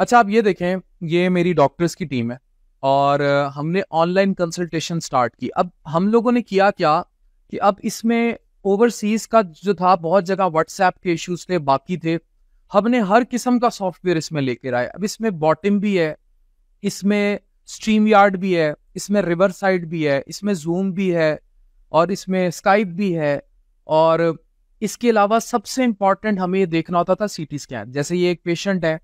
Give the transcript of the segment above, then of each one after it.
अच्छा आप ये देखें ये मेरी डॉक्टर्स की टीम है और हमने ऑनलाइन कंसल्टेशन स्टार्ट की अब हम लोगों ने किया क्या कि अब इसमें ओवरसीज का जो था बहुत जगह व्हाट्सएप के इश्यूज थे बाकी थे हमने हर किस्म का सॉफ्टवेयर इसमें लेकर आया अब इसमें बॉटम भी है इसमें स्ट्रीम यार्ड भी है इसमें रिवर साइड भी है इसमें जूम भी है और इसमें स्काइप भी है और इसके अलावा सबसे इंपॉर्टेंट हमें देखना होता था सी टी स्कैन जैसे ये एक पेशेंट है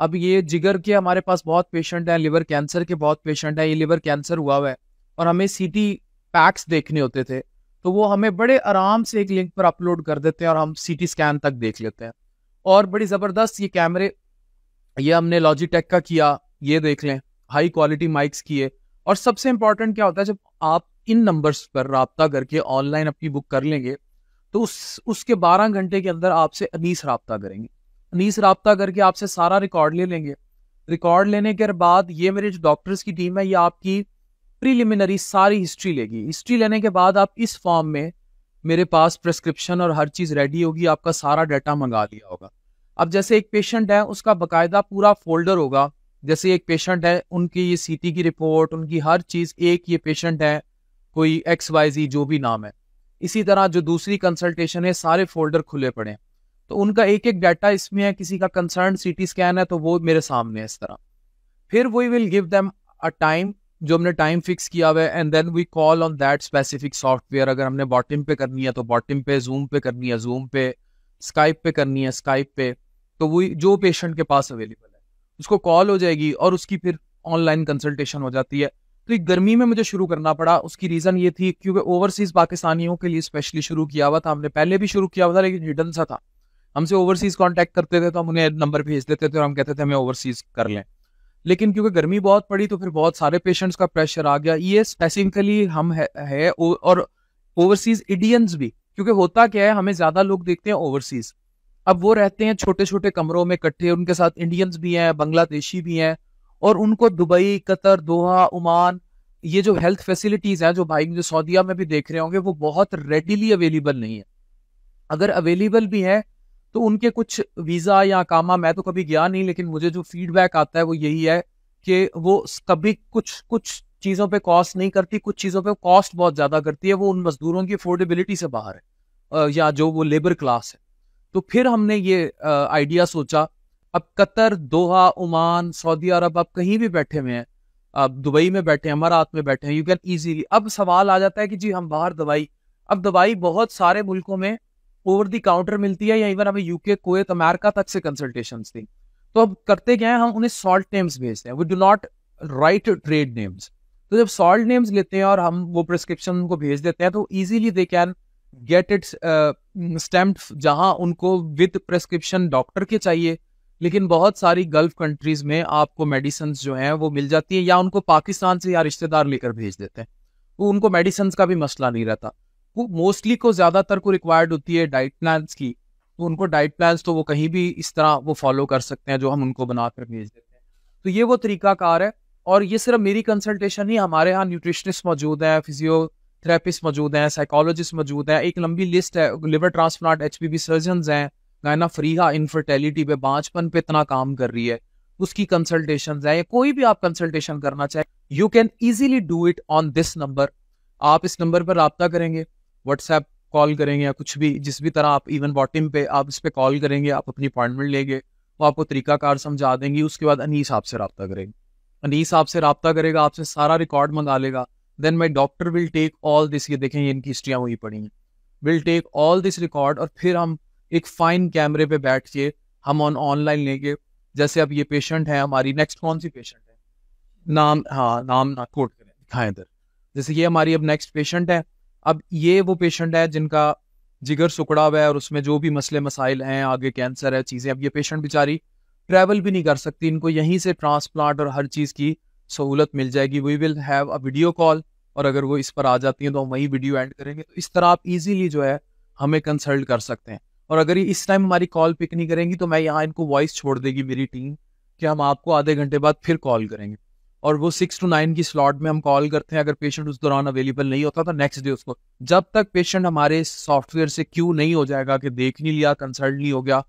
अब ये जिगर के हमारे पास बहुत पेशेंट हैं लिवर कैंसर के बहुत पेशेंट हैं ये लिवर कैंसर हुआ हुआ है और हमें सीटी पैक्स देखने होते थे तो वो हमें बड़े आराम से एक लिंक पर अपलोड कर देते हैं और हम सीटी स्कैन तक देख लेते हैं और बड़ी ज़बरदस्त ये कैमरे ये हमने लॉजिटेक का किया ये देख लें हाई क्वालिटी माइक्स किए और सबसे इंपॉर्टेंट क्या होता है जब आप इन नंबर्स पर रबता करके ऑनलाइन अपनी बुक कर लेंगे तो उस उसके बारह घंटे के अंदर आपसे अनीस रबता करेंगे अनीस रबता करके आपसे सारा रिकॉर्ड ले लेंगे रिकॉर्ड लेने के बाद ये मेरे जो डॉक्टर्स की टीम है ये आपकी प्रीलिमिनरी सारी हिस्ट्री लेगी हिस्ट्री लेने के बाद आप इस फॉर्म में मेरे पास प्रेस्क्रिप्शन और हर चीज़ रेडी होगी आपका सारा डाटा मंगा लिया होगा अब जैसे एक पेशेंट है उसका बाकायदा पूरा फोल्डर होगा जैसे एक पेशेंट है उनकी ये सीटी की रिपोर्ट उनकी हर चीज़ एक ये पेशेंट है कोई एक्स वाई जी जो भी नाम है इसी तरह जो दूसरी कंसल्टेशन है सारे फोल्डर खुले पड़े हैं तो उनका एक एक डाटा इसमें है किसी का कंसर्न सिटी स्कैन है तो वो मेरे सामने है इस तरह फिर we will give them a time जो हमने टाइम फिक्स किया हुआ है and then we call on that specific software अगर हमने बॉटम पे करनी है तो बॉटम पे जूम पे करनी है जूम पे स्काइप पे करनी है स्काइप पे तो वही जो पेशेंट के पास अवेलेबल है उसको कॉल हो जाएगी और उसकी फिर ऑनलाइन कंसल्टेशन हो जाती है तो ये गर्मी में मुझे शुरू करना पड़ा उसकी रीज़न ये थी क्योंकि ओवरसीज पाकिस्तानियों के लिए स्पेशली शुरू किया हुआ था हमने पहले भी शुरू किया हुआ था लेकिन हिडन सा था हमसे ओवरसीज कॉन्टेक्ट करते थे तो हम उन्हें नंबर भेज देते थे और हम कहते थे हमें ओवरसीज कर लें लेकिन क्योंकि गर्मी बहुत पड़ी तो फिर बहुत सारे पेशेंट्स का प्रेशर आ गया ये स्पेसिफिकली हम है, है और ओवरसीज इंडियंस भी क्योंकि होता क्या है हमें ज्यादा लोग देखते हैं ओवरसीज अब वो रहते हैं छोटे छोटे कमरों में इकट्ठे उनके साथ इंडियंस भी हैं बांग्लादेशी भी हैं और उनको दुबई कतर दोहा ओमान ये जो हेल्थ फैसिलिटीज हैं जो भाई मुझे सऊदीया में भी देख रहे होंगे वो बहुत रेडिली अवेलेबल नहीं है अगर अवेलेबल भी है तो उनके कुछ वीज़ा या कामा मैं तो कभी गया नहीं लेकिन मुझे जो फीडबैक आता है वो यही है कि वो कभी कुछ कुछ चीज़ों पे कॉस्ट नहीं करती कुछ चीज़ों पे कॉस्ट बहुत ज़्यादा करती है वो उन मजदूरों की अफोर्डेबिलिटी से बाहर है या जो वो लेबर क्लास है तो फिर हमने ये आइडिया सोचा अब Qatar Doha Oman Saudi Arabia आप कहीं भी बैठे हुए हैं आप दुबई में बैठे हैं अमारात में बैठे हैं यू कैन ईजीली अब सवाल आ जाता है कि जी हम बाहर दवाई अब दवाई बहुत सारे मुल्कों में ओवर दी काउंटर मिलती है या इवन हमें यूके कोएत अमेरिका तक से कंसल्टेशन थी तो अब करते क्या है हम उन्हें सॉल्ट नेम्स भेजते हैं we do not write trade names तो जब सॉल्ट नेम्स लेते हैं और हम वो प्रिस्क्रिप्शन उनको भेज देते हैं तो easily they can get its stamp जहां उनको विद प्रिस्क्रिप्शन डॉक्टर के चाहिए लेकिन बहुत सारी गल्फ कंट्रीज में आपको मेडिसन जो हैं वो मिल जाती है या उनको पाकिस्तान से या रिश्तेदार लेकर भेज देते हैं तो उनको मेडिसन का भी मसला नहीं रहता वो मोस्टली को ज़्यादातर को रिक्वायर्ड होती है डाइट प्लान की तो उनको डाइट प्लान तो वो कहीं भी इस तरह वो फॉलो कर सकते हैं जो हम उनको बनाकर भेज देते हैं तो ये वो तरीकाकार है और ये सिर्फ मेरी कंसल्टेशन नहीं हमारे यहाँ न्यूट्रिशनिस्ट मौजूद हैं फिजियोथेरेपिस्ट मौजूद हैं साइकोलॉजिस्ट मौजूद हैं एक लंबी लिस्ट है liver transplant H P B surgeon हैं गायना हा इनफर्टेलिटी पे बाँचपन पे इतना काम कर रही है उसकी कंसल्टेशन है कोई भी आप कंसल्टेशन करना चाहे you can easily do it on this number आप इस नंबर पर रबता करेंगे व्हाट्सएप कॉल करेंगे या कुछ भी जिस भी तरह आप इवन वॉटिम पे आप इस पर कॉल करेंगे आप अपनी अपॉइंटमेंट लेंगे वो आपको तरीकाकार समझा देंगी उसके बाद अनीस आपसे रबता करेंगे अनीस आपसे रबता करेगा आपसे सारा रिकॉर्ड मंगा लेगा then my doctor will take all this ये देखें ये इनकी हिस्ट्रियाँ वही पड़ी हैं will take all this record और फिर हम एक फाइन कैमरे पे बैठ के हम ऑन ऑनलाइन लेंगे जैसे अब ये पेशेंट है हमारी नेक्स्ट कौन सी पेशेंट है नाम हाँ नाम ना कोट करें दिखाएं इधर जैसे ये हमारी अब नेक्स्ट पेशेंट है अब ये वो पेशेंट है जिनका जिगर सुकड़ा हुआ है और उसमें जो भी मसले मसाइल हैं आगे कैंसर है चीज़ें अब ये पेशेंट बेचारी ट्रैवल भी नहीं कर सकती इनको यहीं से ट्रांसप्लांट और हर चीज़ की सहूलत मिल जाएगी we will have a video call और अगर वो इस पर आ जाती हैं तो हम वहीं वीडियो एंड करेंगे तो इस तरह आप इजीली जो है हमें कंसल्ट कर सकते हैं और अगर ये इस टाइम हमारी कॉल पिक नहीं करेंगी तो मैं यहाँ इनको वॉइस छोड़ देगी मेरी टीम कि हम आपको आधे घंटे बाद फिर कॉल करेंगे और वो सिक्स टू नाइन की स्लॉट में हम कॉल करते हैं अगर पेशेंट उस दौरान अवेलेबल नहीं होता तो नेक्स्ट डे उसको जब तक पेशेंट हमारे सॉफ्टवेयर से क्यू नहीं हो जाएगा कि देख नहीं लिया कंसल्ट नहीं हो गया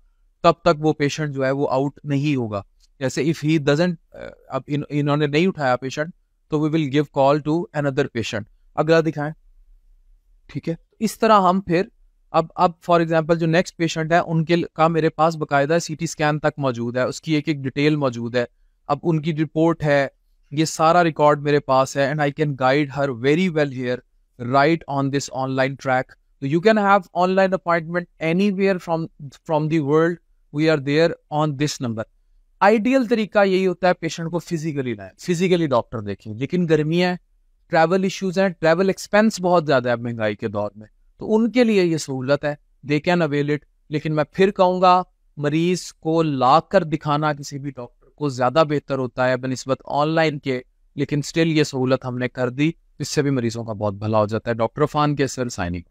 तब तक वो पेशेंट जो है वो आउट नहीं होगा जैसे इफ़ ही डजेंट अब इन, इन्होंने नहीं उठाया पेशेंट तो we will give call to another patient अगला दिखाएं ठीक है इस तरह हम फिर अब अब फॉर एग्जाम्पल जो नेक्स्ट पेशेंट है उनके का मेरे पास बकायदा सी स्कैन तक मौजूद है उसकी एक एक डिटेल मौजूद है अब उनकी रिपोर्ट है ये सारा रिकॉर्ड मेरे पास है and I can guide her very well here right on this online track तो you can have online appointment anywhere from from the world we are there on this number ideal तरीका यही होता है patient को physically लाए physically doctor देखें लेकिन है ट्रैवल इश्यूज हैं ट्रैवल एक्सपेंस बहुत ज़्यादा है महंगाई के दौर में तो उनके लिए ये सहूलत है दे कैन अवेल इट लेकिन मैं फिर कहूंगा मरीज को ला कर दिखाना किसी भी डॉक्टर आपको ज़्यादा बेहतर होता है बनस्बत ऑनलाइन के लेकिन स्टिल ये सहूलत हमने कर दी इससे भी मरीजों का बहुत भला हो जाता है डॉक्टर फान के सर साइनिंग